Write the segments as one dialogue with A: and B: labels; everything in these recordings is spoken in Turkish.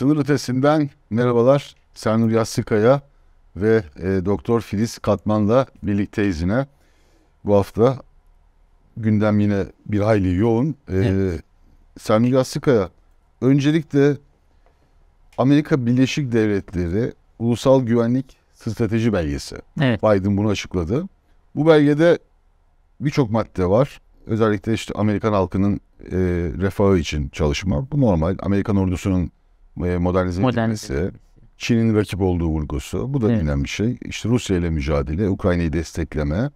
A: Sınır ötesinden merhabalar. Sernur Yassıkaya ve e, Doktor Filiz Katman'la birlikte izine Bu hafta gündem yine bir hayli yoğun. E, evet. Sernur Yassıkaya, öncelikle Amerika Birleşik Devletleri Ulusal Güvenlik Strateji Belgesi. Evet. Biden bunu açıkladı. Bu belgede birçok madde var. Özellikle işte Amerikan halkının e, refahı için çalışma. Bu normal. Amerikan ordusunun modernize, modernize edilmesi, Çin'in rakip olduğu vurgusu. Bu da evet. önemli bir şey. İşte Rusya ile mücadele, Ukrayna'yı destekleme,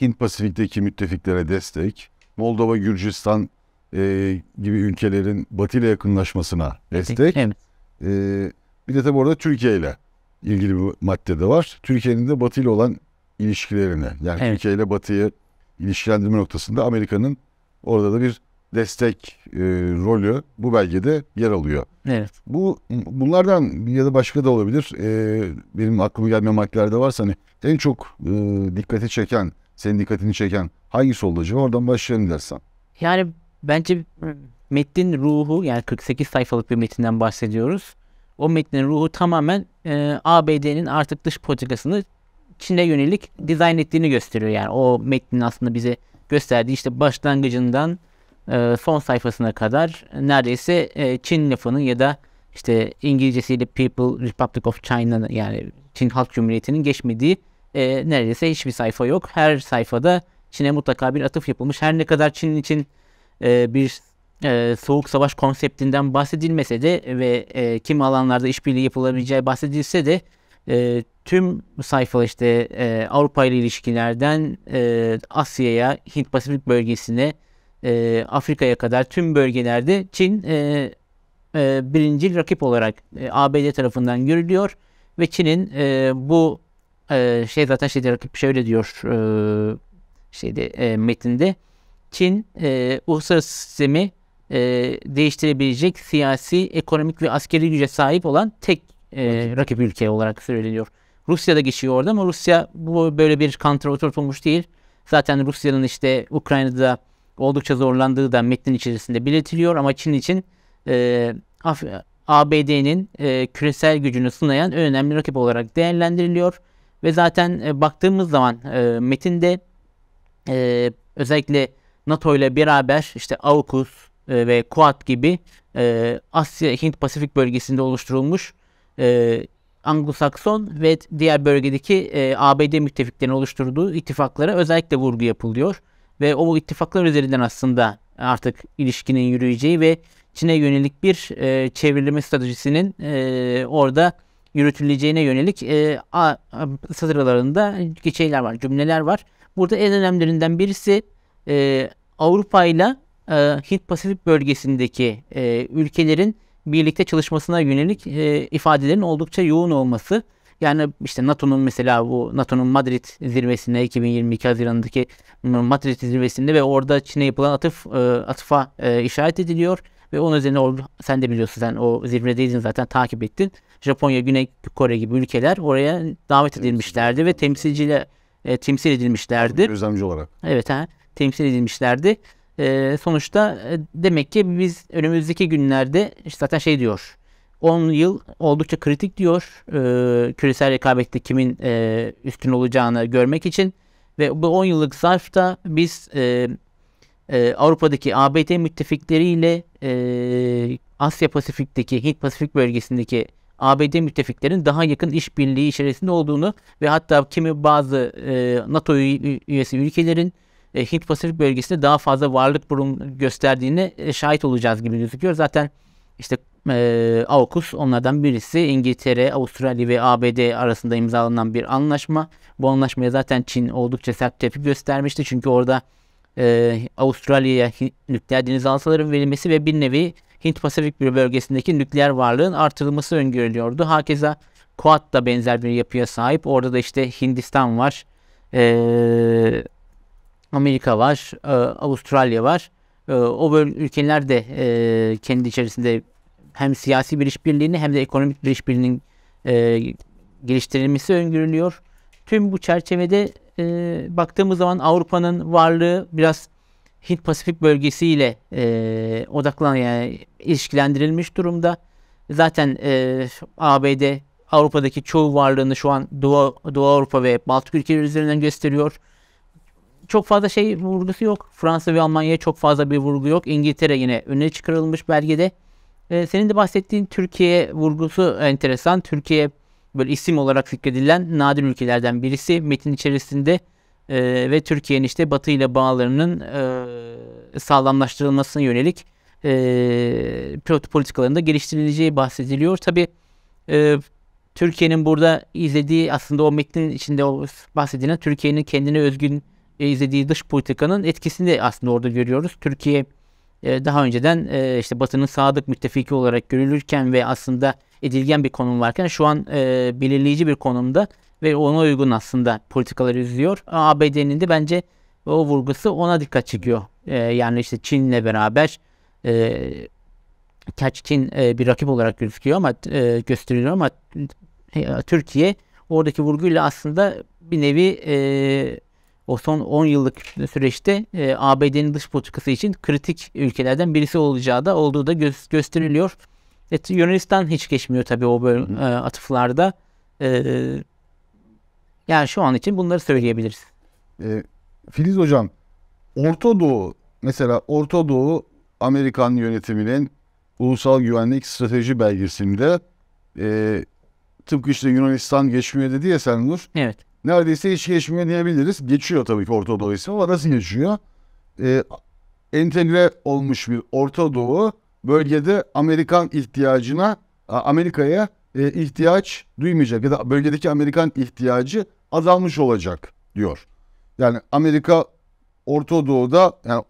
A: Hint Pasifik'teki müttefiklere destek, Moldova, Gürcistan e, gibi ülkelerin Batı ile yakınlaşmasına destek. E, bir de tabi orada Türkiye ile ilgili bir madde de var. Türkiye'nin de Batı ile olan ilişkilerine, yani evet. Türkiye ile Batı'yı ilişkilendirme noktasında Amerika'nın orada da bir destek e, rolü bu belgede yer alıyor. Evet. Bu bunlardan ya da başka da olabilir. E, benim aklıma gelmeyen de varsa hani en çok e, dikkate çeken, senin dikkatini çeken hangisi oldu acaba? Oradan başlayalım dersen. Yani bence metnin ruhu yani 48 sayfalık
B: bir metinden bahsediyoruz. O metnin ruhu tamamen e, ABD'nin artık dış politikasını Çin'e yönelik dizayn ettiğini gösteriyor. Yani o metnin aslında bize gösterdiği işte başlangıcından Son e, sayfasına kadar neredeyse e, Çin lafının ya da işte İngilizcesiyle People Republic of China yani Çin Halk Cumhuriyeti'nin geçmediği e, neredeyse hiçbir sayfa yok. Her sayfada Çin'e mutlaka bir atıf yapılmış. Her ne kadar Çin için bir soğuk savaş konseptinden bahsedilmese de ve kim alanlarda işbirliği yapılabileceği bahsedilse de tüm sayfa işte e, Avrupa ile ilişkilerden Asya'ya, Hint Pasifik bölgesine, e, Afrika'ya kadar tüm bölgelerde Çin e, e, birincil rakip olarak e, ABD tarafından görülüyor ve Çin'in e, bu e, şey zaten şeyde rakip şöyle diyor e, şeyde e, metinde Çin e, uluslararası sistemi e, değiştirebilecek siyasi, ekonomik ve askeri güce sahip olan tek e, rakip ülke olarak söyleniyor. Rusya da geçiyor orada ama Rusya bu böyle bir kantra oturtulmuş değil. Zaten Rusya'nın işte Ukrayna'da oldukça zorlandığı da metnin içerisinde belirtiliyor ama Çin için e, ABD'nin e, küresel gücünü sınayan önemli rakip olarak değerlendiriliyor ve zaten e, baktığımız zaman e, metinde e, özellikle NATO ile beraber işte AUKUS e, ve QUAD gibi e, Asya Hint Pasifik bölgesinde oluşturulmuş e, Anglo-Sakson ve diğer bölgedeki e, ABD müttefiklerinin oluşturduğu ittifaklara özellikle vurgu yapılıyor ve o ittifaklar üzerinden aslında artık ilişkinin yürüyeceği ve Çin'e yönelik bir e, çevrilme stratejisinin e, orada yürütüleceğine yönelik e, a, a, satırlarında şeyler var, cümleler var. Burada en önemlilerinden birisi e, Avrupa ile e, Hint Pasifik bölgesindeki e, ülkelerin birlikte çalışmasına yönelik e, ifadelerin oldukça yoğun olması. Yani işte NATO'nun mesela bu NATO'nun Madrid zirvesinde 2022 Haziran'daki Madrid zirvesinde ve orada Çin'e yapılan atıf e, atıfa e, işaret ediliyor ve onun üzerine oldu. Sen de biliyorsun sen o zirvedeydin zaten takip ettin. Japonya, Güney Kore gibi ülkeler oraya davet edilmişlerdi ve temsilciyle e, temsil edilmişlerdi. Gözlemci olarak. Evet ha. Temsil edilmişlerdi. E, sonuçta e, demek ki biz önümüzdeki günlerde işte zaten şey diyor 10 yıl oldukça kritik diyor e, küresel rekabette kimin e, üstün olacağını görmek için ve bu 10 yıllık zarfta biz e, e, Avrupa'daki ABD müttefikleriyle e, Asya Pasifik'teki Hint Pasifik bölgesindeki ABD müttefiklerin daha yakın işbirliği içerisinde olduğunu ve hatta kimi bazı e, NATO üyesi ülkelerin e, Hint Pasifik bölgesinde daha fazla varlık burun gösterdiğini e, şahit olacağız gibi gözüküyor. Zaten işte e, AUKUS onlardan birisi. İngiltere, Avustralya ve ABD arasında imzalanan bir anlaşma. Bu anlaşmaya zaten Çin oldukça sert tepki göstermişti. Çünkü orada e, Avustralya'ya nükleer denizaltıların verilmesi ve bir nevi Hint Pasifik bir bölgesindeki nükleer varlığın artırılması öngörülüyordu. Hakeza Kuat da benzer bir yapıya sahip. Orada da işte Hindistan var, e, Amerika var, e, Avustralya var. E, o böl- ülkeler de e, kendi içerisinde hem siyasi bir işbirliğini hem de ekonomik bir işbirliğinin e, geliştirilmesi öngörülüyor. Tüm bu çerçevede e, baktığımız zaman Avrupa'nın varlığı biraz Hint Pasifik bölgesiyle e, odaklan yani ilişkilendirilmiş durumda. Zaten e, ABD Avrupa'daki çoğu varlığını şu an Doğu, Doğu Avrupa ve Baltık ülkeleri üzerinden gösteriyor. Çok fazla şey vurgusu yok. Fransa ve Almanya'ya çok fazla bir vurgu yok. İngiltere yine öne çıkarılmış belgede. Ee, senin de bahsettiğin Türkiye vurgusu enteresan. Türkiye böyle isim olarak zikredilen nadir ülkelerden birisi. Metin içerisinde e, ve Türkiye'nin işte Batı ile bağlarının e, sağlamlaştırılmasına yönelik e, pilot politikalarında geliştirileceği bahsediliyor. Tabi e, Türkiye'nin burada izlediği aslında o metnin içinde o bahsedilen Türkiye'nin kendine özgün e, izlediği dış politikanın etkisini aslında orada görüyoruz. Türkiye ee, daha önceden e, işte Batı'nın sadık müttefiki olarak görülürken ve aslında edilgen bir konum varken şu an e, belirleyici bir konumda ve ona uygun aslında politikaları izliyor. ABD'nin de bence o vurgusu ona dikkat çekiyor. E, yani işte Çin'le beraber kaç Çin bir rakip olarak gözüküyor ama gösteriliyor ama Türkiye oradaki vurguyla aslında bir nevi o son 10 yıllık süreçte e, ABD'nin dış politikası için kritik ülkelerden birisi olacağı da olduğu da gö- gösteriliyor. Evet, Yunanistan hiç geçmiyor tabii o bölüm e, atıflarda. E,
A: yani şu an için bunları söyleyebiliriz. E, Filiz Hocam, Orta Doğu mesela Orta Doğu Amerikan yönetiminin ulusal güvenlik strateji belgesinde e, tıpkı işte Yunanistan geçmiyor dedi ya sen Nur. Evet neredeyse hiç geçmiyor diyebiliriz. Geçiyor tabii ki Orta Doğu ismi ama nasıl geçiyor? E, entegre olmuş bir Orta Doğu bölgede Amerikan ihtiyacına, Amerika'ya e, ihtiyaç duymayacak ya da bölgedeki Amerikan ihtiyacı azalmış olacak diyor. Yani Amerika Orta Doğu'da yani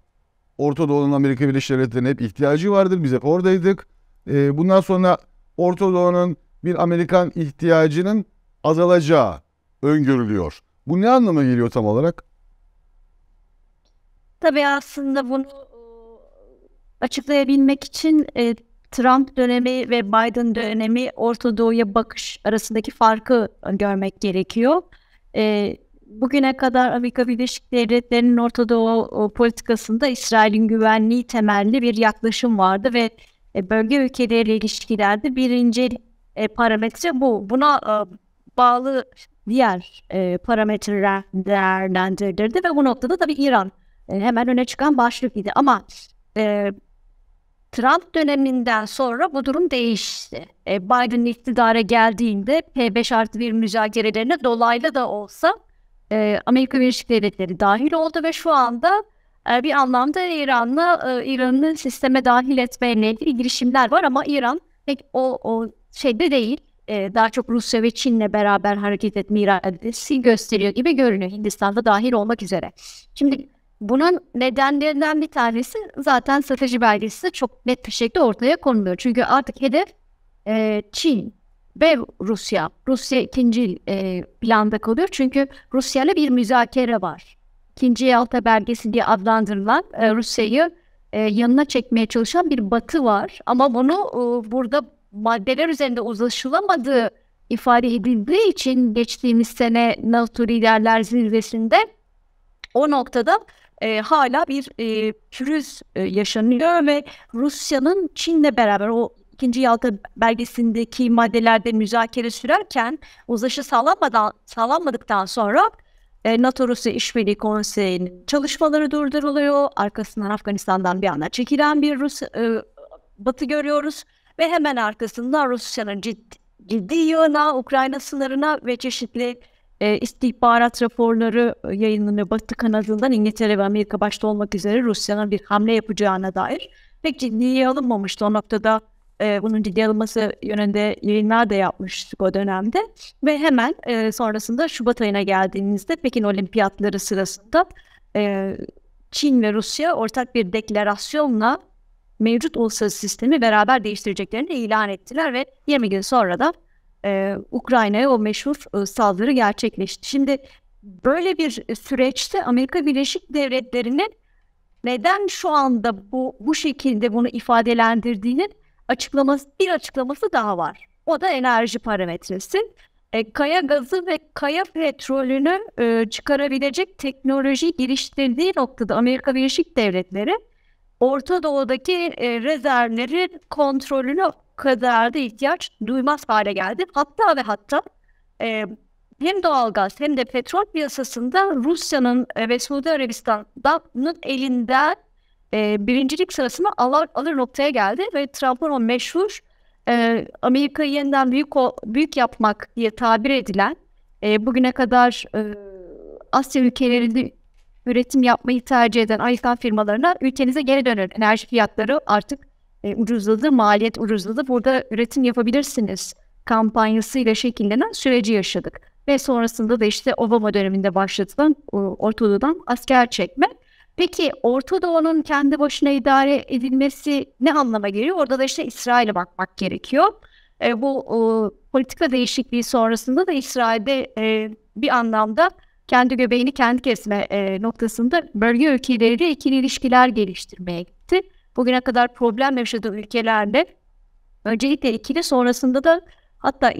A: Orta Doğu'nun Amerika Birleşik Devletleri'ne hep ihtiyacı vardır. Biz hep oradaydık. E, bundan sonra Orta Doğu'nun bir Amerikan ihtiyacının azalacağı öngörülüyor. Bu ne anlama geliyor tam olarak?
C: Tabii aslında bunu e, açıklayabilmek için e, Trump dönemi ve Biden dönemi Orta Doğu'ya bakış arasındaki farkı görmek gerekiyor. E, bugüne kadar Amerika Birleşik Devletleri'nin Orta Doğu politikasında İsrail'in güvenliği temelli bir yaklaşım vardı ve e, bölge ülkeleriyle ilişkilerde birinci e, parametre bu. Buna e, bağlı diğer e, parametreler değerlendirilirdi ve bu noktada tabii İran e, hemen öne çıkan başlık idi ama e, Trump döneminden sonra bu durum değişti. E, Biden iktidara geldiğinde P5 artı 1 müzakerelerine dolaylı da olsa e, Amerika Birleşik Devletleri dahil oldu ve şu anda e, bir anlamda İran'la e, İran'ı sisteme dahil etmeye ilgili girişimler var ama İran pek o, o şeyde değil e, daha çok Rusya ve Çin'le beraber hareket etme iradesi gösteriyor gibi görünüyor Hindistan'da dahil olmak üzere. Şimdi bunun nedenlerinden bir tanesi zaten strateji belgesi çok net bir şekilde ortaya konuluyor. Çünkü artık hedef e, Çin ve Rusya. Rusya ikinci e, planda kalıyor. Çünkü Rusya'yla bir müzakere var. İkinci Yalta belgesi diye adlandırılan e, Rusya'yı e, yanına çekmeye çalışan bir batı var. Ama bunu e, burada maddeler üzerinde uzlaşılamadığı ifade edildiği için geçtiğimiz sene NATO Liderler Zirvesi'nde o noktada e, hala bir e, pürüz e, yaşanıyor ve Rusya'nın Çin'le beraber o ikinci Yalta belgesindeki maddelerde müzakere sürerken uzlaşı sağlanmadan, sağlanmadıktan sonra e, NATO Rusya İşbirliği Konseyi'nin çalışmaları durduruluyor. Arkasından Afganistan'dan bir anda çekilen bir Rus e, batı görüyoruz ve hemen arkasından Rusya'nın ciddi, ciddi yığına, Ukrayna sınırına ve çeşitli e, istihbarat raporları e, yayınlanıyor. Batı kanadından İngiltere ve Amerika başta olmak üzere Rusya'nın bir hamle yapacağına dair pek ciddiye alınmamıştı. O noktada e, bunun ciddiye alınması yönünde yayınlar da yapmıştık o dönemde. Ve hemen e, sonrasında Şubat ayına geldiğimizde Pekin Olimpiyatları sırasında e, Çin ve Rusya ortak bir deklarasyonla mevcut uluslararası sistemi beraber değiştireceklerini ilan ettiler ve 20 gün sonra da e, Ukrayna'ya o meşhur e, saldırı gerçekleşti. Şimdi böyle bir süreçte Amerika Birleşik Devletleri'nin neden şu anda bu bu şekilde bunu ifadelendirdiğinin açıklaması bir açıklaması daha var. O da enerji parametresi. E, kaya gazı ve kaya petrolünü e, çıkarabilecek teknoloji geliştirdiği noktada Amerika Birleşik Devletleri Orta Doğu'daki e, rezervlerin kontrolünü kadar da ihtiyaç duymaz hale geldi. Hatta ve hatta e, hem doğalgaz hem de petrol piyasasında Rusya'nın e, ve Suudi Arabistan'ın elinden e, birincilik sırasını alır, alır noktaya geldi ve Trump'ın o meşhur e, Amerika'yı yeniden büyük o, büyük yapmak diye tabir edilen e, bugüne kadar e, Asya ülkelerinde üretim yapmayı tercih eden Amerikan firmalarına ülkenize geri dönün. Enerji fiyatları artık e, ucuzladı, maliyet ucuzladı. Burada üretim yapabilirsiniz kampanyasıyla şekillenen süreci yaşadık. Ve sonrasında da işte Obama döneminde başlatılan Ortadoğu'dan asker çekme. Peki Ortadoğu'nun kendi başına idare edilmesi ne anlama geliyor? Orada da işte İsrail'e bakmak gerekiyor. E, bu e, politika değişikliği sonrasında da İsrail'de e, bir anlamda kendi göbeğini kendi kesme e, noktasında bölge ülkeleriyle ikili ilişkiler geliştirmeye gitti. Bugüne kadar problem yaşadığı ülkelerde öncelikle ikili sonrasında da hatta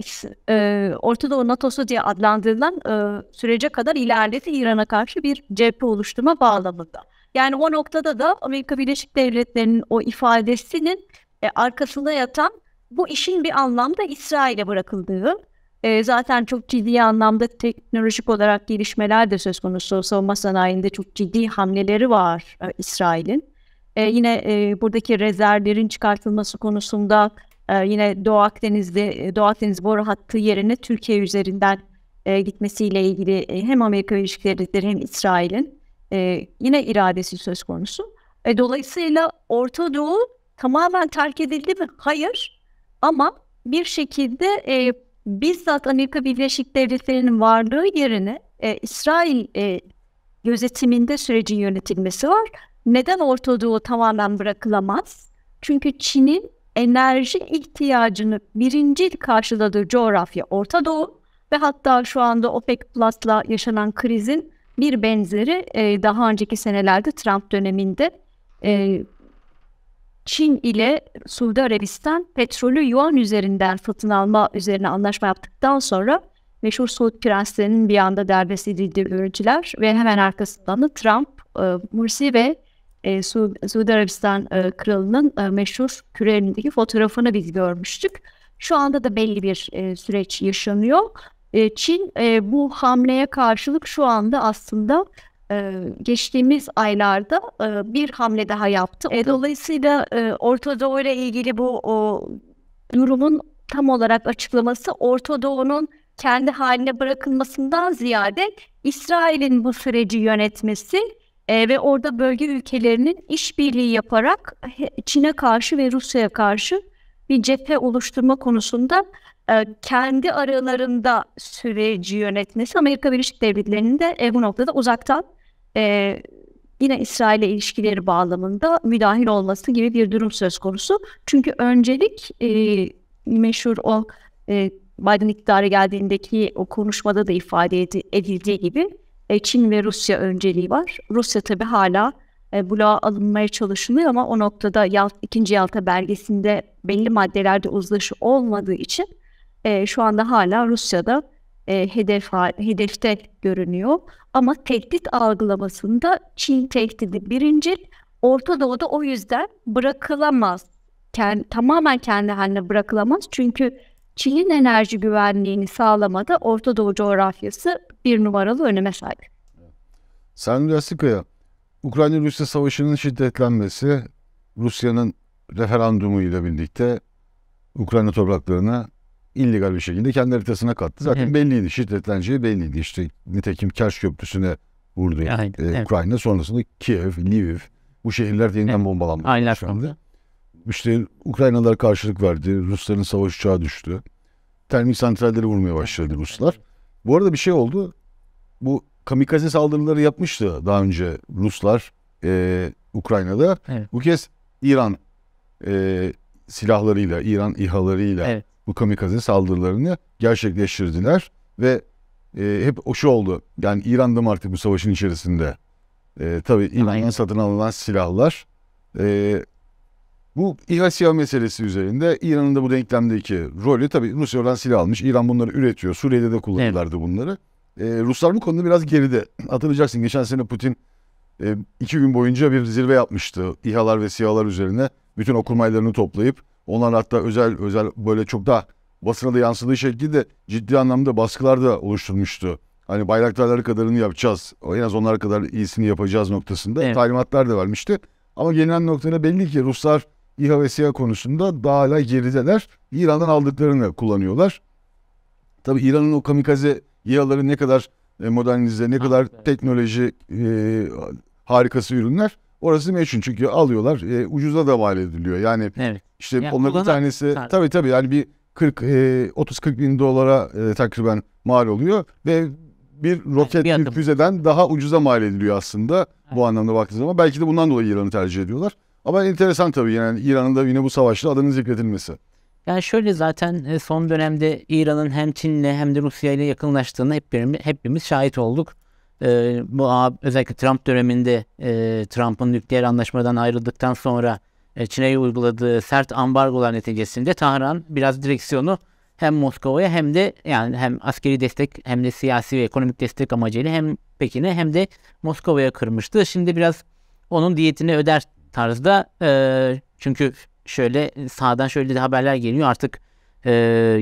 C: e, Orta Doğu NATO'su diye adlandırılan e, sürece kadar ilerledi İran'a karşı bir cephe oluşturma bağlamında. Yani o noktada da Amerika Birleşik Devletleri'nin o ifadesinin e, arkasında yatan bu işin bir anlamda İsrail'e bırakıldığı e, zaten çok ciddi anlamda teknolojik olarak gelişmeler de söz konusu. Savunma sanayinde çok ciddi hamleleri var e, İsrail'in. E, yine e, buradaki rezervlerin çıkartılması konusunda e, yine Doğu Akdeniz'de e, Doğu Akdeniz boru hattı yerine Türkiye üzerinden e, gitmesiyle ilgili e, hem Amerika Birleşik Devletleri hem İsrail'in e, yine iradesi söz konusu. E, dolayısıyla Orta Doğu tamamen terk edildi mi? Hayır. Ama bir şekilde e, bizzat Amerika Birleşik Devletleri'nin varlığı yerine e, İsrail e, gözetiminde sürecin yönetilmesi var. Neden Orta Doğu tamamen bırakılamaz? Çünkü Çin'in enerji ihtiyacını birinci karşıladığı coğrafya Orta Doğu ve hatta şu anda OPEC Plus'la yaşanan krizin bir benzeri e, daha önceki senelerde Trump döneminde e, Çin ile Suudi Arabistan petrolü yuan üzerinden satın alma üzerine anlaşma yaptıktan sonra meşhur Suud prenslerinin bir anda derbest edildiği görüntüler ve hemen arkasından da Trump, e, Mursi ve e, Su Suudi Arabistan e, kralının e, meşhur küreğindeki fotoğrafını biz görmüştük. Şu anda da belli bir e, süreç yaşanıyor. E, Çin e, bu hamleye karşılık şu anda aslında ee, geçtiğimiz aylarda e, bir hamle daha yaptı. E, dolayısıyla e, Orta Doğu ile ilgili bu o, durumun tam olarak açıklaması Orta Doğu'nun kendi haline bırakılmasından ziyade İsrail'in bu süreci yönetmesi e, ve orada bölge ülkelerinin işbirliği yaparak Çin'e karşı ve Rusya'ya karşı bir cephe oluşturma konusunda kendi aralarında süreci yönetmesi Amerika Birleşik Devletleri'nin de bu noktada uzaktan e, yine İsrail'e ilişkileri bağlamında müdahil olması gibi bir durum söz konusu. Çünkü öncelik e, meşhur o e, Biden iktidarı geldiğindeki o konuşmada da ifade edildiği gibi e, Çin ve Rusya önceliği var. Rusya tabii hala e, bloğa alınmaya çalışılıyor ama o noktada Yalt, ikinci Yalta belgesinde belli maddelerde uzlaşı olmadığı için e, şu anda hala Rusya'da e, hedef hedefte görünüyor. Ama tehdit algılamasında Çin tehdidi birinci, Orta Doğu'da o yüzden bırakılamaz. Kend, tamamen kendi haline bırakılamaz. Çünkü Çin'in enerji güvenliğini sağlamada Orta Doğu coğrafyası bir numaralı öneme sahip.
A: Sen Lastika'ya Ukrayna-Rusya savaşının şiddetlenmesi Rusya'nın referandumu ile birlikte Ukrayna topraklarına illegal bir şekilde kendi haritasına kattı. Zaten evet. belliydi. Şiddetleneceği şey belliydi. İşte nitekim Kerş Köprüsü'ne vurdu Aynen, e, evet. Ukrayna. Sonrasında Kiev, Lviv bu şehirler yeniden evet. bombalanmaya Aynen. başlandı. İşte Ukraynalılar karşılık verdi. Rusların savaş uçağı düştü. Termik santralleri vurmaya başladı Ruslar. Bu arada bir şey oldu. Bu kamikaze saldırıları yapmıştı daha önce Ruslar e, Ukrayna'da. Evet. Bu kez İran e, silahlarıyla, İran İHA'larıyla evet bu kamikaze saldırılarını gerçekleştirdiler ve e, hep o şu oldu. Yani İran'da mı artık bu savaşın içerisinde? E, tabii İran'ın satın alınan silahlar. E, bu İHA silah meselesi üzerinde İran'ın da bu denklemdeki rolü tabii Rusya Rusya'dan silah almış. İran bunları üretiyor. Suriye'de de kullanırlardı evet. bunları. E, Ruslar bu konuda biraz geride. Hatırlayacaksın geçen sene Putin e, iki gün boyunca bir zirve yapmıştı. İHA'lar ve SİHA'lar üzerine bütün okurmaylarını toplayıp onlar hatta özel özel böyle çok daha basına da yansıdığı şekilde ciddi anlamda baskılar da oluşturmuştu. Hani bayraktarları kadarını yapacağız. En az onlar kadar iyisini yapacağız noktasında evet. talimatlar da vermişti. Ama gelinen noktada belli ki Ruslar İHA ve SİHA konusunda daha hala gerideler. İran'dan aldıklarını kullanıyorlar. Tabi İran'ın o kamikaze İHA'ları ne kadar e, modernize, ne ah kadar teknoloji e, harikası ürünler. Orası meşhur çünkü alıyorlar e, ucuza da mal ediliyor. Yani evet. işte yani onların bir tanesi tabii tabii tabi yani bir 40 e, 30-40 bin dolara e, takriben mal oluyor ve bir roket yani bir füzeden daha ucuza mal ediliyor aslında evet. bu anlamda baktığınız zaman. Belki de bundan dolayı İran'ı tercih ediyorlar. Ama enteresan tabii yani İran'ın da yine bu savaşta adının zikredilmesi.
B: Yani şöyle zaten e, son dönemde İran'ın hem Çin'le hem de Rusya'yla yakınlaştığını hep, hepimiz şahit olduk e, bu özellikle Trump döneminde e, Trump'ın nükleer anlaşmadan ayrıldıktan sonra e, Çin'e uyguladığı sert ambargolar neticesinde Tahran biraz direksiyonu hem Moskova'ya hem de yani hem askeri destek hem de siyasi ve ekonomik destek amacıyla hem Pekin'e hem de Moskova'ya kırmıştı. Şimdi biraz onun diyetini öder tarzda e, çünkü şöyle sağdan şöyle de haberler geliyor artık e,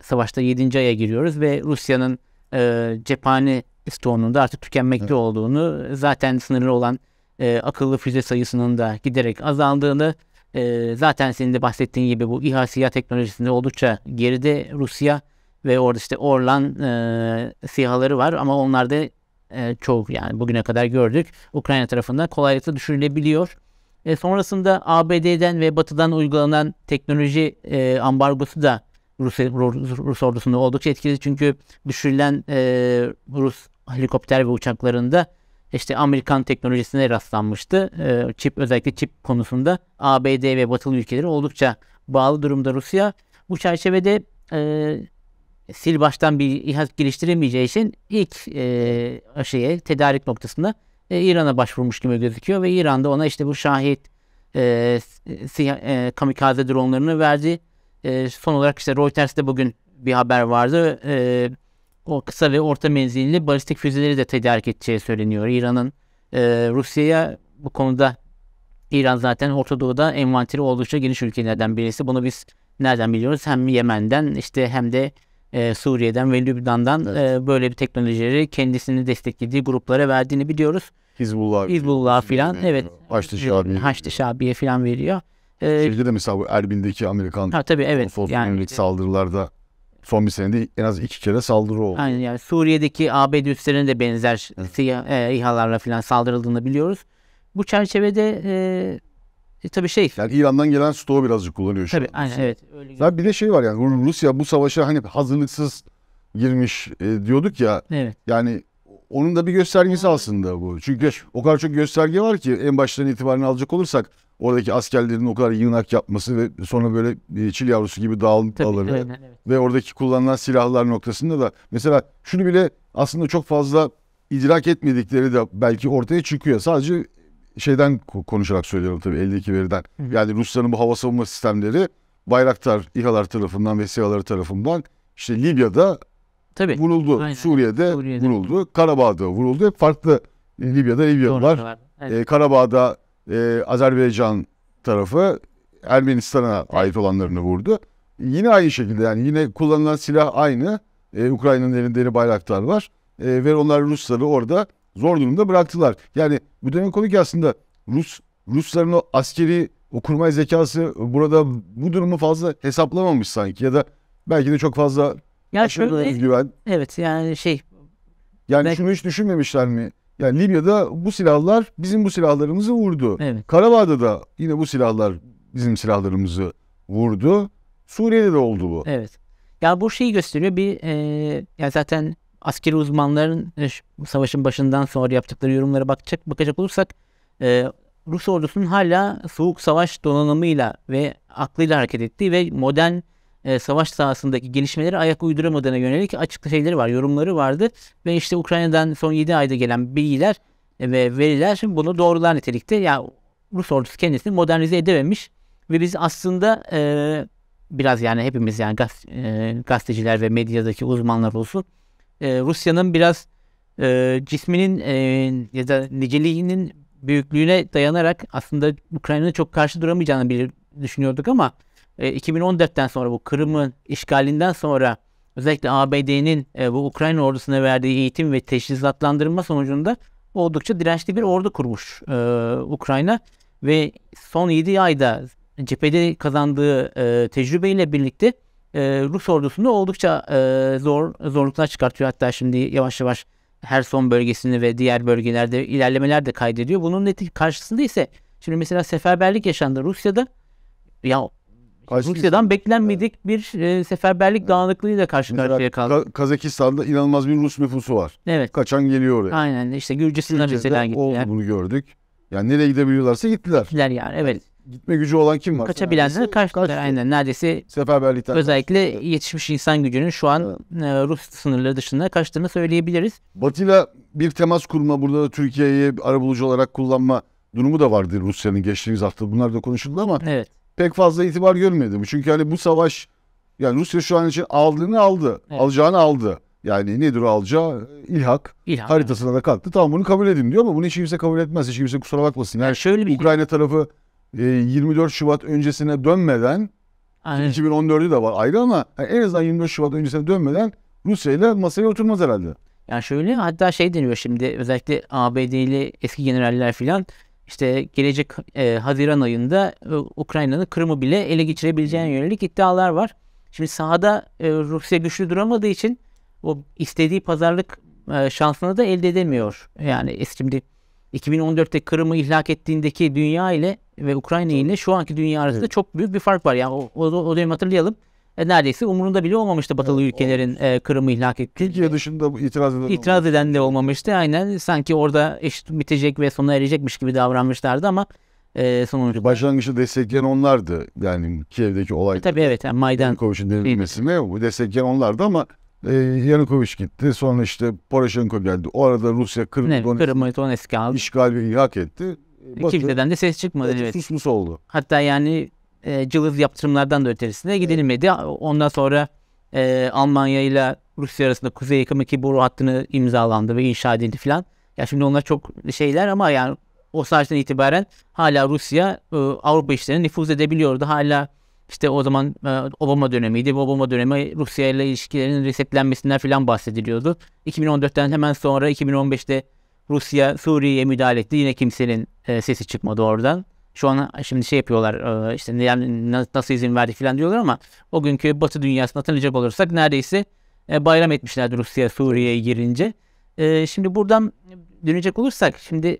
B: savaşta 7. aya giriyoruz ve Rusya'nın e, cephane stoğunun da artık tükenmekte evet. olduğunu zaten sınırlı olan e, akıllı füze sayısının da giderek azaldığını e, zaten senin de bahsettiğin gibi bu İHA SİHA teknolojisinde oldukça geride Rusya ve orada işte Orlan e, SİHA'ları var ama onlar da e, çok yani bugüne kadar gördük Ukrayna tarafından kolaylıkla düşürülebiliyor. E, sonrasında ABD'den ve Batı'dan uygulanan teknoloji e, ambargosu da Rus, Rus, Rus ordusunda oldukça etkili çünkü düşürülen e, Rus helikopter ve uçaklarında işte Amerikan teknolojisine rastlanmıştı. E, çip özellikle çip konusunda ABD ve Batılı ülkeleri oldukça bağlı durumda Rusya. Bu çerçevede e, sil baştan bir İHA geliştiremeyeceği için ilk e, şeye tedarik noktasında e, İran'a başvurmuş gibi gözüküyor ve İran da ona işte bu şahit e, siyah, e, kamikaze dronlarını verdi. E, son olarak işte Reuters'te bugün bir haber vardı. E, o kısa ve orta menzilli balistik füzeleri de tedarik edeceği söyleniyor. İran'ın e, Rusya'ya bu konuda İran zaten Orta Doğu'da envanteri oldukça geniş ülkelerden birisi. Bunu biz nereden biliyoruz? Hem Yemen'den işte hem de e, Suriye'den ve Lübnan'dan e, evet. e, böyle bir teknolojileri kendisini desteklediği gruplara verdiğini biliyoruz. Hizbullah. Hizbullah filan evet.
A: Haçlı Şabiye. Haçlı Şabiye filan veriyor. Ee, Şeyde de mesela Erbil'deki Amerikan ha, tabii, evet. Yani, saldırılarda son bir senede en az iki kere saldırı oldu. Aynen yani Suriye'deki
B: ABD üslerine de benzer siyah, e, İHA'larla falan saldırıldığını biliyoruz.
A: Bu çerçevede e, e, tabii şey. Yani İran'dan gelen stoğu birazcık kullanıyor şu Tabii anda. aynen evet. Öyle Zaten bir de şey var yani Rusya bu savaşa hani hazırlıksız girmiş e, diyorduk ya. Evet. Yani onun da bir göstergesi aslında bu. Çünkü o kadar çok gösterge var ki en baştan itibaren alacak olursak oradaki askerlerin o kadar yığınak yapması ve sonra böyle e, çil yavrusu gibi dağılmaları evet, evet. ve oradaki kullanılan silahlar noktasında da mesela şunu bile aslında çok fazla idrak etmedikleri de belki ortaya çıkıyor. Sadece şeyden konuşarak söylüyorum tabii eldeki veriden. Hı hı. Yani Rusların bu hava savunma sistemleri Bayraktar İHA'lar tarafından ve SİHA'ları tarafından işte Libya'da tabii. vuruldu. Aynen. Suriye'de, Suriye'de vuruldu. Karabağ'da vuruldu. Hep farklı e, Libya'da Libyalılar. evet. Ee, Karabağ'da e, Azerbaycan tarafı Ermenistan'a ait olanlarını vurdu. Yine aynı şekilde yani yine kullanılan silah aynı. E, Ukrayna'nın elinde bayraklar var. E, ve onlar Rusları orada zor durumda bıraktılar. Yani bu dönem komik aslında Rus Rusların o askeri o zekası burada bu durumu fazla hesaplamamış sanki ya da belki de çok fazla ya şöyle, güven.
B: Evet yani şey.
A: Yani ben... şunu hiç düşünmemişler mi? Yani Libya'da bu silahlar bizim bu silahlarımızı vurdu. Evet. Karabağ'da da yine bu silahlar bizim silahlarımızı vurdu. Suriye'de de oldu bu. Evet.
B: Ya bu şeyi gösteriyor bir e, ya zaten askeri uzmanların e, savaşın başından sonra yaptıkları yorumlara bakacak bakacak olursak e, Rus ordusunun hala soğuk savaş donanımıyla ve aklıyla hareket ettiği ve modern e, savaş sahasındaki gelişmeleri ayak uyduramadığına yönelik açık şeyleri var, yorumları vardı. Ve işte Ukrayna'dan son 7 ayda gelen bilgiler e, ve veriler Şimdi bunu doğrular nitelikte. Yani Rus ordusu kendisini modernize edememiş ve biz aslında e, biraz yani hepimiz yani gaz, e, gazeteciler ve medyadaki uzmanlar olsun e, Rusya'nın biraz e, cisminin e, ya da niceliğinin büyüklüğüne dayanarak aslında Ukrayna'nın çok karşı duramayacağını bir düşünüyorduk ama e, 2014'ten sonra bu Kırım'ın işgalinden sonra özellikle ABD'nin e, bu Ukrayna ordusuna verdiği eğitim ve teşhisatlandırma sonucunda oldukça dirençli bir ordu kurmuş e, Ukrayna ve son 7 ayda cephede kazandığı e, tecrübeyle birlikte e, Rus ordusunu oldukça e, zor zorluklar çıkartıyor. Hatta şimdi yavaş yavaş Herson bölgesini ve diğer bölgelerde ilerlemeler de kaydediyor. Bunun karşısında ise şimdi mesela seferberlik yaşandı Rusya'da. Ya Rusya'dan beklenmedik bir e, seferberlik evet. dağınıklığıyla karşı Mesela karşıya
A: kaldı. Kazakistan'da inanılmaz bir Rus nüfusu var. Evet. Kaçan geliyor oraya. Aynen işte Gürcistan'a mesela gittiler. Oldu bunu gördük. Yani nereye
B: gidebiliyorlarsa gittiler. Gittiler yani evet. Gitme gücü olan kim var? Kaçabilenler kaçtılar kaçtı. aynen neredeyse.
A: Seferberlikten.
B: Özellikle kaçtı. yetişmiş insan gücünün şu an evet. Rus sınırları dışında kaçtığını söyleyebiliriz.
A: Batı'yla bir temas kurma burada da Türkiye'yi arabulucu olarak kullanma durumu da vardı Rusya'nın geçtiğimiz hafta. Bunlar da konuşuldu ama evet pek fazla itibar görmedi görmedim. Çünkü hani bu savaş yani Rusya şu an için aldığını aldı. Evet. Alacağını aldı. Yani nedir o alacağı? İlhak. İlhak haritasına evet. da kalktı Tamam bunu kabul edin diyor ama bunu hiç kimse kabul etmez. Hiç kimse kusura bakmasın. Yani, yani şöyle bir şey- Ukrayna tarafı e, 24 Şubat öncesine dönmeden Aynen. 2014'ü de var ayrı ama yani en azından 24 Şubat öncesine dönmeden Rusya ile masaya oturmaz herhalde.
B: Yani şöyle hatta şey deniyor şimdi özellikle ABD'li eski generaller filan işte gelecek e, Haziran ayında e, Ukrayna'nın Kırım'ı bile ele geçirebileceğine yönelik iddialar var. Şimdi sahada e, Rusya güçlü duramadığı için o istediği pazarlık e, şansını da elde edemiyor. Yani şimdi 2014'te Kırım'ı ihlak ettiğindeki dünya ile ve Ukrayna ile şu anki dünya arasında evet. çok büyük bir fark var. Yani o, o, o dönemi hatırlayalım. E, neredeyse umurunda bile olmamıştı batılı evet, ülkelerin e, Kırım'ı ihlak ettiği. Türkiye dışında itiraz eden, itiraz eden de olmamıştı. Aynen sanki orada eşit bitecek ve sona erecekmiş gibi davranmışlardı
A: ama e, sonucu. Başlangıçta destekleyen onlardı. Yani Kiev'deki olay. E, tabii evet. Yani Maydan. Yanukovic'in denilmesini destekleyen onlardı ama e, Yanukovic gitti. Sonra işte Poroshenko geldi. O arada Rusya Kırım, evet, Donetsk, Kırım'ı Donetsk'e aldı. İşgal ve ilhak etti. Batı,
B: Kimseden de ses çıkmadı. Evet. Susmuş oldu. Hatta yani e, cılız yaptırımlardan da ötesine gidilmedi. Ondan sonra e, Almanya ile Rusya arasında Kuzey Yakım 2 boru hattını imzalandı ve inşa edildi filan. Ya şimdi onlar çok şeyler ama yani o saatten itibaren hala Rusya e, Avrupa işlerini nüfuz edebiliyordu. Hala işte o zaman e, Obama dönemiydi. Bu Obama dönemi Rusya ile ilişkilerin resetlenmesinden filan bahsediliyordu. 2014'ten hemen sonra 2015'te Rusya Suriye'ye müdahale etti. Yine kimsenin e, sesi çıkmadı oradan. Şu an şimdi şey yapıyorlar işte nasıl izin verdi falan diyorlar ama o günkü Batı dünyasını hatırlayacak olursak neredeyse bayram etmişlerdi Rusya Suriye'ye girince. Şimdi buradan dönecek olursak şimdi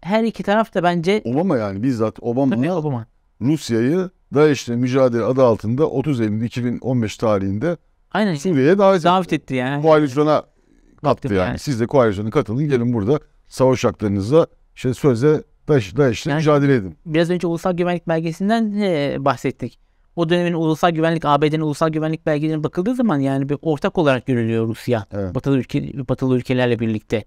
A: her iki taraf da bence Obama yani bizzat Obama, ne Obama? Rusya'yı DAEŞ'le mücadele adı altında 30 Eylül 2015 tarihinde Aynen. Suriye'ye davet, davet etti. etti yani. Koalisyona kattı yani. yani. Siz de koalisyona katılın gelin burada savaş haklarınızla işte sözde DAEŞ, DAEŞ'le yani, mücadele edin.
B: Biraz önce ulusal güvenlik belgesinden e, bahsettik. O dönemin ulusal güvenlik ABD'nin ulusal güvenlik belgelerine bakıldığı zaman yani bir ortak olarak görülüyor Rusya. Evet. Batılı, ülke, batılı ülkelerle birlikte.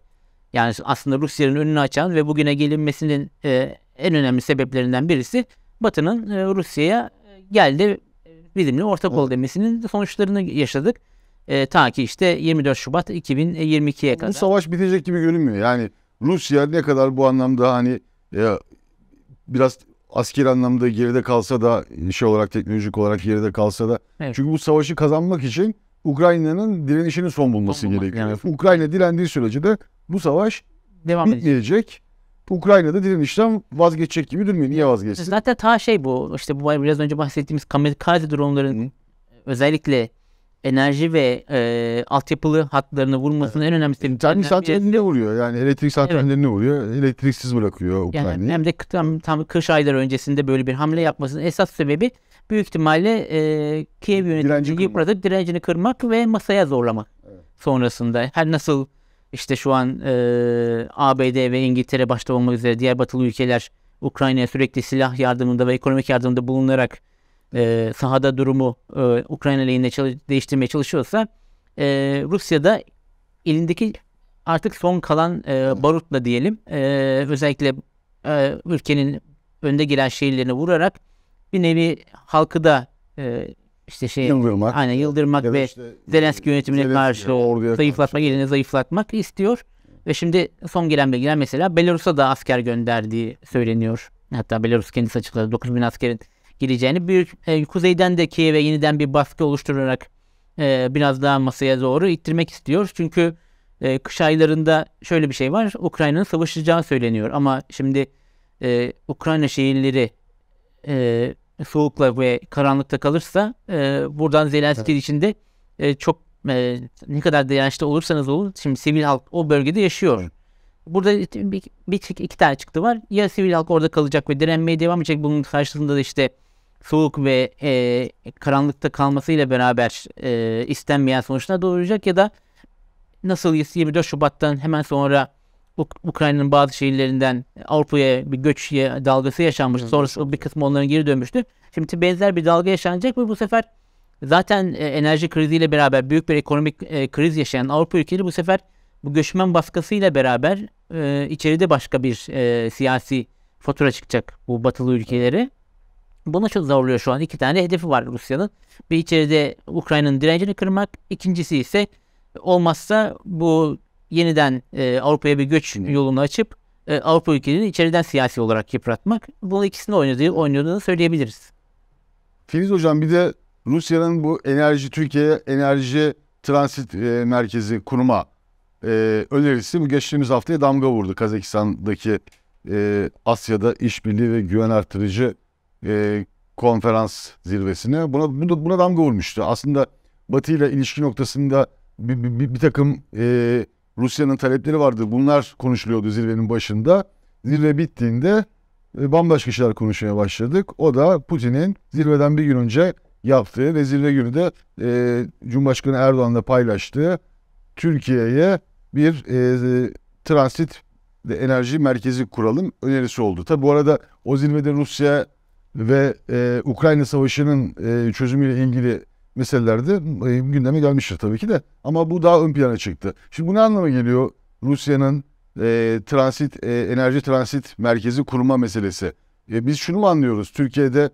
B: Yani aslında Rusya'nın önünü açan ve bugüne gelinmesinin e, en önemli sebeplerinden birisi Batı'nın e, Rusya'ya e, geldi e, bizimle ortak evet. ol demesinin sonuçlarını yaşadık. E, ta ki işte 24 Şubat 2022'ye
A: kadar. Bu savaş bitecek gibi görünmüyor. Yani Rusya ne kadar bu anlamda hani ya biraz asker anlamda geride kalsa da şey olarak teknolojik olarak geride kalsa da evet. çünkü bu savaşı kazanmak için Ukrayna'nın direnişinin son bulması son gerekiyor. Yani. Ukrayna direndiği sürece de bu savaş devam bitmeyecek. Edecek. da direnişten vazgeçecek gibi durmuyor. Niye vazgeçsin?
B: Zaten ta şey bu işte bu biraz önce bahsettiğimiz kamikaze dronların özellikle enerji ve e, altyapılı hatlarını vurmasının en önemli sebebi. Termik
A: santrallerine vuruyor. Yani elektrik santrallerine evet. vuruyor. Elektriksiz bırakıyor Ukrayna'yı. Yani hem
B: de tam, tam kış ayları öncesinde böyle bir hamle yapmasının esas sebebi büyük ihtimalle e, Kiev yönetimini yıpratıp direncini kırmak ve masaya zorlamak evet. sonrasında. Her nasıl işte şu an e, ABD ve İngiltere başta olmak üzere diğer batılı ülkeler Ukrayna'ya sürekli silah yardımında ve ekonomik yardımda bulunarak e, sahada durumu e, Ukrayna lehine çalış- değiştirmeye çalışıyorsa e, Rusya'da elindeki artık son kalan e, barutla diyelim e, özellikle e, ülkenin önde gelen şehirlerini vurarak bir nevi halkı da e, işte şey yıldırmak, aynen yıldırmak ve işte, Zelenski yönetimine Zelenski karşı orduya zayıflatmak yerine zayıflatmak istiyor. Ve şimdi son gelen bilgiler mesela Belarus'a da asker gönderdiği söyleniyor. Hatta Belarus kendisi açıkladı 9 bin askerin gireceğini, büyük e, kuzeyden de Kiev'e yeniden bir baskı oluşturarak e, biraz daha masaya doğru ittirmek istiyor. Çünkü e, kış aylarında şöyle bir şey var. Ukrayna'nın savaşacağı söyleniyor ama şimdi e, Ukrayna şehirleri e, soğukla ve karanlıkta kalırsa e, buradan Zelenski evet. içinde e, çok e, ne kadar dirençli olursanız olun şimdi sivil halk o bölgede yaşıyor. Evet. Burada bir, bir iki tane çıktı var. Ya sivil halk orada kalacak ve direnmeye devam edecek. Bunun karşılığında da işte soğuk ve e, karanlıkta kalmasıyla beraber e, istenmeyen sonuçlar doğuracak ya da nasıl 24 Şubat'tan hemen sonra Uk- Ukrayna'nın bazı şehirlerinden e, Avrupa'ya bir göç dalgası yaşanmış. Sonrası bir kısmı onların geri dönmüştü. Şimdi benzer bir dalga yaşanacak ve bu sefer zaten e, enerji kriziyle beraber büyük bir ekonomik e, kriz yaşayan Avrupa ülkeleri bu sefer bu göçmen baskısıyla beraber e, içeride başka bir e, siyasi fatura çıkacak bu batılı ülkeleri. Bunu çok zorluyor şu an. İki tane hedefi var Rusya'nın. Bir içeride Ukrayna'nın direncini kırmak. İkincisi ise olmazsa bu yeniden e, Avrupa'ya bir göç yolunu açıp e, Avrupa ülkelerini içeriden siyasi olarak yıpratmak. Bunun ikisini oynadığı, oynadığını söyleyebiliriz.
A: Filiz Hocam bir de Rusya'nın bu enerji Türkiye'ye enerji transit e, merkezi kurma e, önerisi bu geçtiğimiz haftaya damga vurdu. Kazakistan'daki e, Asya'da işbirliği ve güven artırıcı e, konferans zirvesine. Buna, buna, buna damga vurmuştu. Aslında Batı ile ilişki noktasında bir, bir, bir, bir takım e, Rusya'nın talepleri vardı. Bunlar konuşuluyordu zirvenin başında. Zirve bittiğinde e, bambaşka şeyler konuşmaya başladık. O da Putin'in zirveden bir gün önce yaptığı ve zirve günü de e, Cumhurbaşkanı Erdoğan'la paylaştığı Türkiye'ye bir e, transit enerji merkezi kuralım önerisi oldu. Tabi bu arada o zirvede Rusya ve e, Ukrayna Savaşı'nın e, çözümüyle ilgili meselelerde e, gündeme gelmiştir tabii ki de. Ama bu daha ön plana çıktı. Şimdi bu ne anlama geliyor? Rusya'nın e, transit e, enerji transit merkezi kurma meselesi. E, biz şunu mu anlıyoruz? Türkiye'de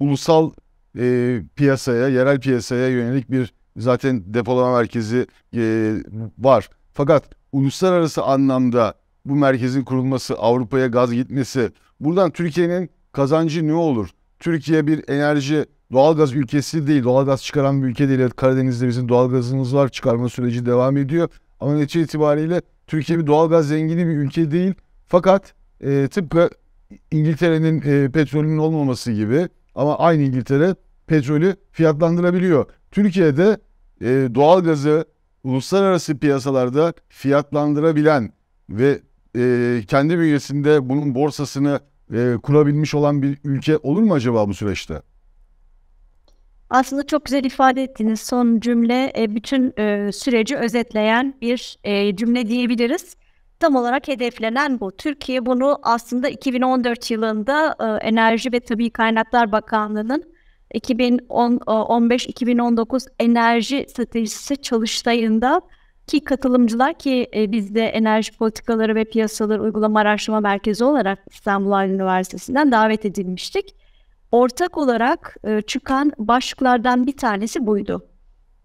A: ulusal e, piyasaya, yerel piyasaya yönelik bir zaten depolama merkezi e, var. Fakat uluslararası anlamda bu merkezin kurulması, Avrupa'ya gaz gitmesi, buradan Türkiye'nin kazancı ne olur? Türkiye bir enerji doğalgaz ülkesi değil, doğalgaz çıkaran bir ülke değil. Karadeniz'de bizim doğalgazımız var, çıkarma süreci devam ediyor. Ama netice itibariyle Türkiye bir doğalgaz zengini bir ülke değil. Fakat e, tıpkı İngiltere'nin e, petrolünün olmaması gibi ama aynı İngiltere petrolü fiyatlandırabiliyor. Türkiye'de e, doğalgazı uluslararası piyasalarda fiyatlandırabilen ve e, kendi bünyesinde bunun borsasını e, kurabilmiş olan bir ülke olur mu acaba bu süreçte?
C: Aslında çok güzel ifade ettiniz. Son cümle e, bütün e, süreci özetleyen bir e, cümle diyebiliriz. Tam olarak hedeflenen bu. Türkiye bunu aslında 2014 yılında e, Enerji ve Tabii Kaynaklar Bakanlığı'nın 2015-2019 e, enerji stratejisi çalıştayında ki katılımcılar ki e, biz de Enerji Politikaları ve Piyasaları Uygulama Araştırma Merkezi olarak İstanbul Üniversitesi'nden davet edilmiştik. Ortak olarak e, çıkan başlıklardan bir tanesi buydu.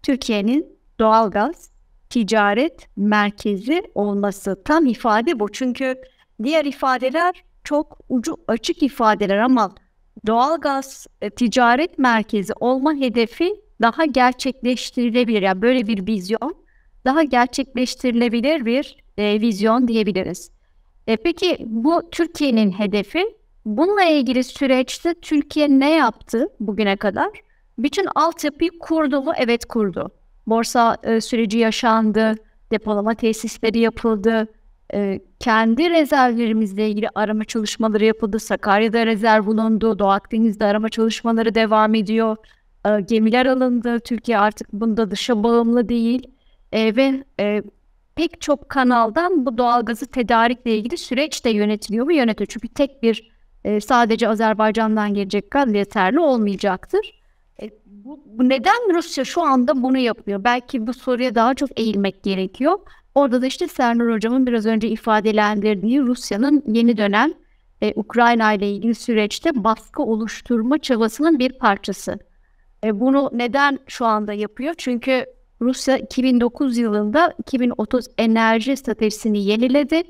C: Türkiye'nin doğalgaz ticaret merkezi olması tam ifade bu. Çünkü diğer ifadeler çok ucu açık ifadeler ama doğalgaz e, ticaret merkezi olma hedefi daha gerçekleştirilebilir. Yani böyle bir vizyon daha gerçekleştirilebilir bir e, vizyon diyebiliriz. E, peki bu Türkiye'nin hedefi bununla ilgili süreçte Türkiye ne yaptı bugüne kadar? Bütün altyapıyı kurdu mu? Evet kurdu. Borsa e, süreci yaşandı, depolama tesisleri yapıldı, e, kendi rezervlerimizle ilgili arama çalışmaları yapıldı. Sakarya'da rezerv bulundu, Doğu Akdeniz'de arama çalışmaları devam ediyor. E, gemiler alındı, Türkiye artık bunda dışa bağımlı değil e, ve e, pek çok kanaldan bu doğalgazı tedarikle ilgili süreç de yönetiliyor mu yönetiyor. Çünkü tek bir e, sadece Azerbaycan'dan gelecek gaz yeterli olmayacaktır. E, bu, bu neden Rusya şu anda bunu yapıyor? Belki bu soruya daha çok eğilmek gerekiyor. Orada da işte Serdar Hocam'ın biraz önce ifadelendirdiği Rusya'nın yeni dönem e, Ukrayna ile ilgili süreçte baskı oluşturma çabasının bir parçası. E, bunu neden şu anda yapıyor? Çünkü Rusya 2009 yılında 2030 enerji stratejisini yeniledi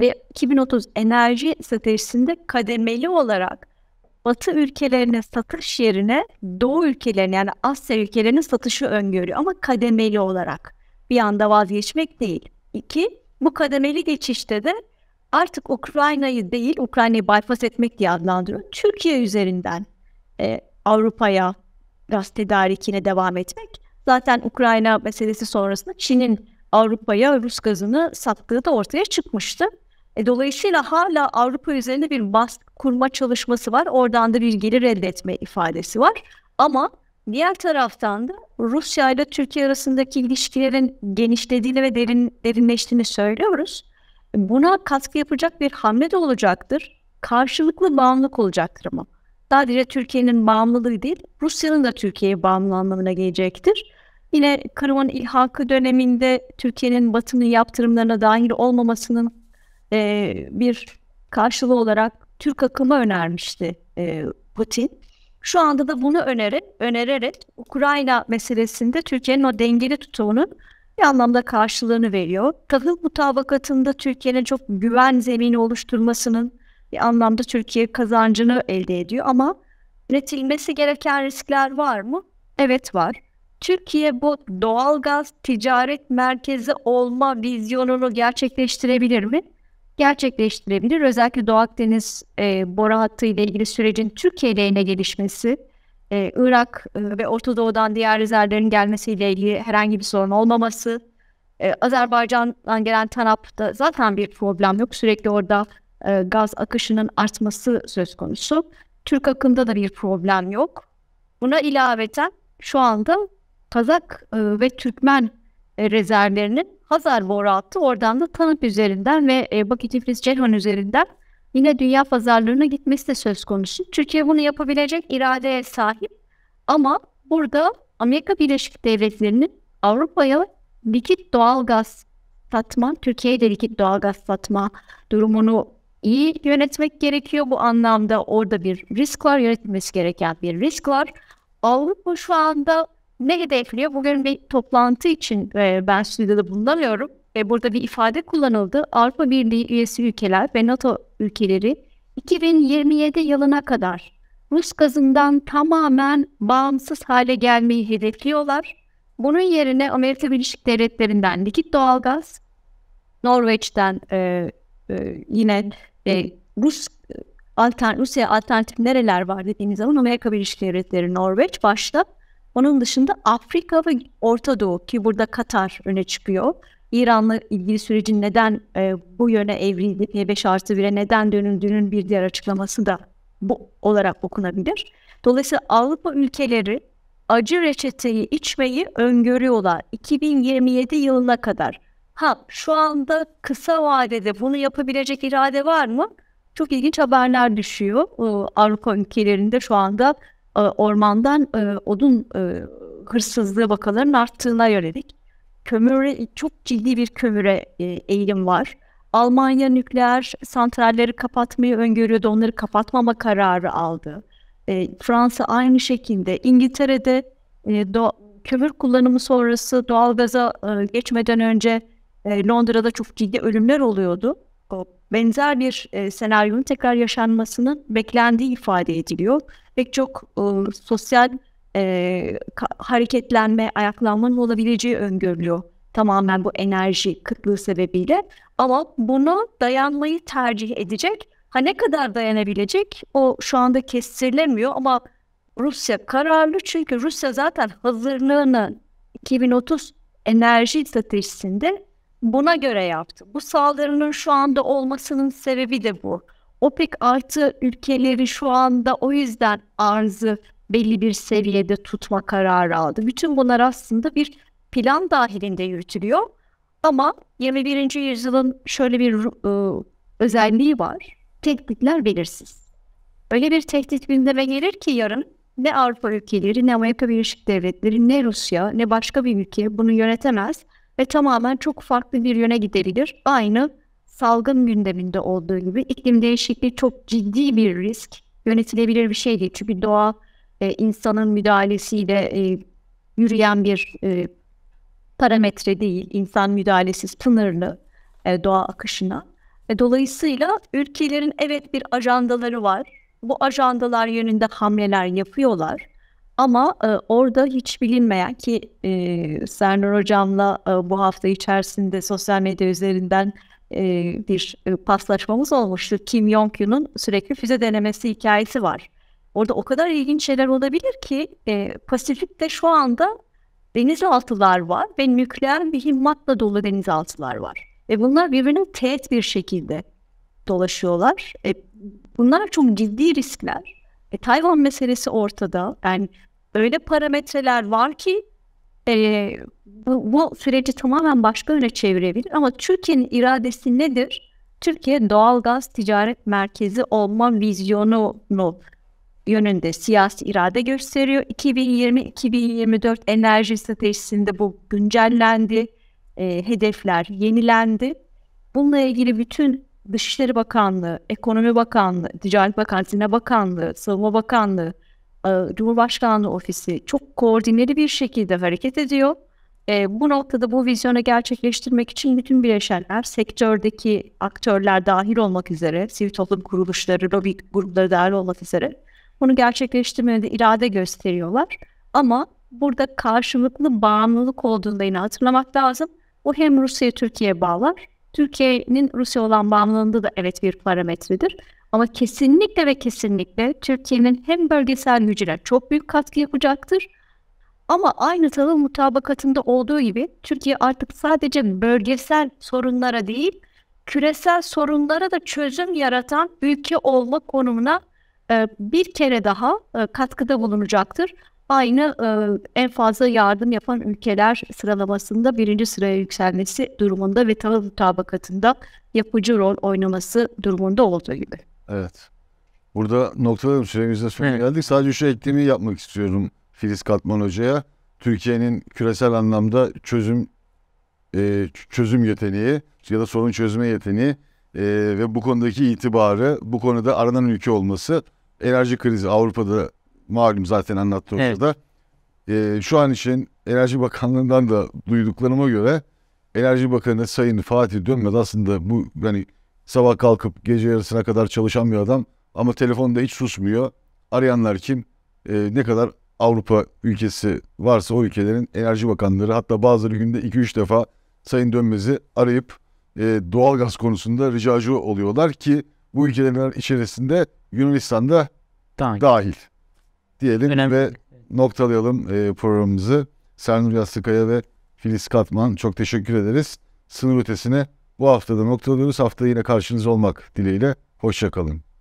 C: ve 2030 enerji stratejisinde kademeli olarak Batı ülkelerine satış yerine Doğu ülkelerine yani Asya ülkelerine satışı öngörüyor ama kademeli olarak bir anda vazgeçmek değil. İki, bu kademeli geçişte de artık Ukrayna'yı değil Ukrayna'yı bypass etmek diye adlandırıyor. Türkiye üzerinden e, Avrupa'ya gaz tedarikine devam etmek Zaten Ukrayna meselesi sonrasında Çin'in Avrupa'ya Rus gazını sattığı da ortaya çıkmıştı. E, dolayısıyla hala Avrupa üzerinde bir baskı kurma çalışması var. Oradan da bir gelir elde etme ifadesi var. Ama diğer taraftan da Rusya ile Türkiye arasındaki ilişkilerin genişlediğini ve derin, derinleştiğini söylüyoruz. Buna katkı yapacak bir hamle de olacaktır. Karşılıklı bağımlılık olacaktır ama. Sadece Türkiye'nin bağımlılığı değil, Rusya'nın da Türkiye'ye bağımlı anlamına gelecektir. Yine Kırım'ın ilhakı döneminde Türkiye'nin Batı'nın yaptırımlarına dahil olmamasının e, bir karşılığı olarak Türk akımı önermişti e, Putin. Şu anda da bunu öneri, önererek Ukrayna meselesinde Türkiye'nin o dengeli tutumunun bir anlamda karşılığını veriyor. Tahıl mutabakatında Türkiye'nin çok güven zemini oluşturmasının bir anlamda Türkiye kazancını elde ediyor ama üretilmesi gereken riskler var mı? Evet var. Türkiye bu doğalgaz ticaret merkezi olma vizyonunu gerçekleştirebilir mi? Gerçekleştirebilir. Özellikle Doğu Akdeniz e, boru hattı ile ilgili sürecin Türkiye lehine gelişmesi, e, Irak e, ve Orta Doğu'dan diğer rezervlerin gelmesiyle ilgili herhangi bir sorun olmaması, e, Azerbaycan'dan gelen TANAP'ta zaten bir problem yok. Sürekli orada e, gaz akışının artması söz konusu. Türk akımda da bir problem yok. Buna ilaveten şu anda Kazak e, ve Türkmen e, rezervlerinin Hazar boru hattı oradan da Tanıp üzerinden ve e, Bakü Tiflis Ceyhan üzerinden yine dünya pazarlarına gitmesi de söz konusu. Türkiye bunu yapabilecek iradeye sahip ama burada Amerika Birleşik Devletleri'nin Avrupa'ya likit doğal gaz satma, Türkiye'ye de likit doğal gaz satma durumunu iyi yönetmek gerekiyor. Bu anlamda orada bir risk var, yönetilmesi gereken bir risk var. Avrupa şu anda ne hedefliyor? Bugün bir toplantı için e, ben stüdyoda bulunamıyorum ve burada bir ifade kullanıldı. Avrupa Birliği üyesi ülkeler ve NATO ülkeleri 2027 yılına kadar Rus gazından tamamen bağımsız hale gelmeyi hedefliyorlar. Bunun yerine Amerika Birleşik Devletleri'nden likit doğalgaz, Norveç'ten e, e, yine e, Rus e, altern, Rusya alternatif nereler var dediğimiz zaman Amerika Birleşik Devletleri, Norveç başta onun dışında Afrika ve Orta Doğu ki burada Katar öne çıkıyor. İran'la ilgili sürecin neden e, bu yöne evrildi, P5 artı 1'e neden dönüldüğünün bir diğer açıklaması da bu olarak okunabilir. Dolayısıyla Avrupa ülkeleri acı reçeteyi içmeyi öngörüyorlar 2027 yılına kadar. Ha şu anda kısa vadede bunu yapabilecek irade var mı? Çok ilginç haberler düşüyor. Avrupa ülkelerinde şu anda e, ormandan e, odun e, hırsızlığı vakalarının arttığına yönelik kömüre çok ciddi bir kömüre eğilim var. Almanya nükleer santralleri kapatmayı öngörüyordu. Onları kapatmama kararı aldı. E, Fransa aynı şekilde. İngiltere'de e, do, kömür kullanımı sonrası doğalgaza e, geçmeden önce e, Londra'da çok ciddi ölümler oluyordu. O benzer bir e, senaryonun tekrar yaşanmasının beklendiği ifade ediliyor. Pek çok e, sosyal e, hareketlenme, ayaklanmanın olabileceği öngörülüyor. Tamamen bu enerji kıtlığı sebebiyle. Ama buna dayanmayı tercih edecek. Ha ne kadar dayanabilecek o şu anda kestirilemiyor ama Rusya kararlı çünkü Rusya zaten hazırlığını 2030 enerji stratejisinde buna göre yaptı. Bu saldırının şu anda olmasının sebebi de bu. OPEC artı ülkeleri şu anda o yüzden arzı belli bir seviyede tutma kararı aldı. Bütün bunlar aslında bir plan dahilinde yürütülüyor. Ama 21. yüzyılın şöyle bir e, özelliği var. Tehditler belirsiz. Öyle bir tehdit gündeme gelir ki yarın ne Avrupa ülkeleri, ne Amerika Birleşik Devletleri, ne Rusya, ne başka bir ülke bunu yönetemez ve tamamen çok farklı bir yöne gidebilir. Aynı salgın gündeminde olduğu gibi iklim değişikliği çok ciddi bir risk. Yönetilebilir bir şey değil. Çünkü doğa e, insanın müdahalesiyle e, yürüyen bir e, parametre değil. İnsan müdahalesiz, sınırlı e, doğa akışına. E, dolayısıyla ülkelerin evet bir ajandaları var. Bu ajandalar yönünde hamleler yapıyorlar. Ama e, orada hiç bilinmeyen ki e, Sernur Hocam'la e, bu hafta içerisinde sosyal medya üzerinden e, bir e, paslaşmamız olmuştu. Kim Jong-un'un sürekli füze denemesi hikayesi var. Orada o kadar ilginç şeyler olabilir ki e, Pasifik'te şu anda denizaltılar var ve nükleer bir mühimmatla dolu denizaltılar var. Ve bunlar birbirine teğet bir şekilde dolaşıyorlar. E, bunlar çok ciddi riskler e, Tayvan meselesi ortada. Yani öyle parametreler var ki e, bu, bu süreci tamamen başka yöne çevirebilir. Ama Türkiye'nin iradesi nedir? Türkiye doğalgaz ticaret merkezi olma vizyonunu yönünde siyasi irade gösteriyor. 2020-2024 enerji stratejisinde bu güncellendi, e, hedefler yenilendi. Bununla ilgili bütün Dışişleri Bakanlığı, Ekonomi Bakanlığı, Ticaret Bakanlığı, Zine Bakanlığı, Savunma Bakanlığı, e, Cumhurbaşkanlığı Ofisi çok koordineli bir şekilde hareket ediyor. E, bu noktada bu vizyonu gerçekleştirmek için bütün bileşenler, sektördeki aktörler dahil olmak üzere, sivil toplum kuruluşları, lobi grupları dahil olmak üzere bunu gerçekleştirmeye de irade gösteriyorlar. Ama burada karşılıklı bağımlılık olduğunu yine hatırlamak lazım. O hem Rusya'yı Türkiye bağlar Türkiye'nin Rusya olan bağımlılığında da evet bir parametredir. Ama kesinlikle ve kesinlikle Türkiye'nin hem bölgesel gücüne çok büyük katkı yapacaktır. Ama aynı tanım mutabakatında olduğu gibi Türkiye artık sadece bölgesel sorunlara değil, küresel sorunlara da çözüm yaratan ülke olma konumuna e, bir kere daha e, katkıda bulunacaktır aynı e, en fazla yardım yapan ülkeler sıralamasında birinci sıraya yükselmesi durumunda ve tavır mutabakatında yapıcı rol oynaması durumunda olduğu gibi.
A: Evet. Burada noktalarım süremizde sonuna evet. geldik. Sadece şu eklemi yapmak istiyorum Filiz Katman Hoca'ya. Türkiye'nin küresel anlamda çözüm e, çözüm yeteneği ya da sorun çözme yeteneği e, ve bu konudaki itibarı, bu konuda aranan ülke olması enerji krizi Avrupa'da malum zaten anlattı evet. da. E, ee, şu an için Enerji Bakanlığı'ndan da duyduklarıma göre Enerji Bakanı Sayın Fatih Dönmez aslında bu yani sabah kalkıp gece yarısına kadar çalışan bir adam ama telefonda hiç susmuyor. Arayanlar kim? E, ne kadar Avrupa ülkesi varsa o ülkelerin enerji bakanları hatta bazıları günde 2-3 defa Sayın Dönmez'i arayıp e, doğalgaz konusunda ricacı oluyorlar ki bu ülkelerin içerisinde Yunanistan'da dahil. dahil diyelim Önemli. ve noktalayalım e, programımızı. Sernur Yastıkaya ve Filiz Katman çok teşekkür ederiz. Sınır ötesine bu haftada noktalıyoruz. Haftaya yine karşınızda olmak dileğiyle. Hoşçakalın.